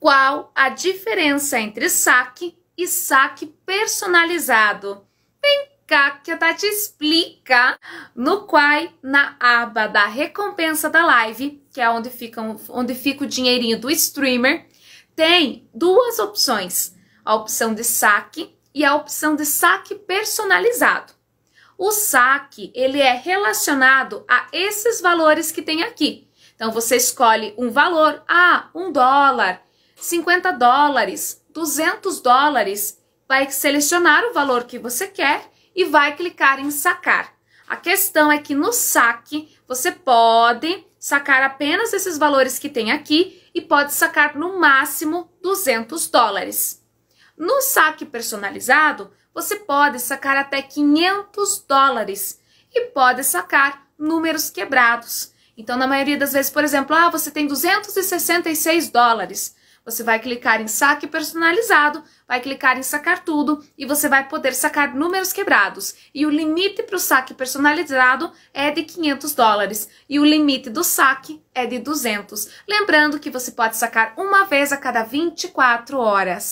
qual a diferença entre saque e saque personalizado. Vem cá que a Tati tá explica no Quai, na aba da recompensa da live, que é onde fica, onde fica o dinheirinho do streamer, tem duas opções, a opção de saque e a opção de saque personalizado. O saque, ele é relacionado a esses valores que tem aqui. Então, você escolhe um valor, ah, um dólar, 50 dólares, 200 dólares, vai selecionar o valor que você quer e vai clicar em sacar. A questão é que no saque você pode sacar apenas esses valores que tem aqui e pode sacar no máximo 200 dólares. No saque personalizado, você pode sacar até 500 dólares e pode sacar números quebrados. Então, na maioria das vezes, por exemplo, ah, você tem 266 dólares. Você vai clicar em saque personalizado, vai clicar em sacar tudo e você vai poder sacar números quebrados. E o limite para o saque personalizado é de 500 dólares e o limite do saque é de 200. Lembrando que você pode sacar uma vez a cada 24 horas.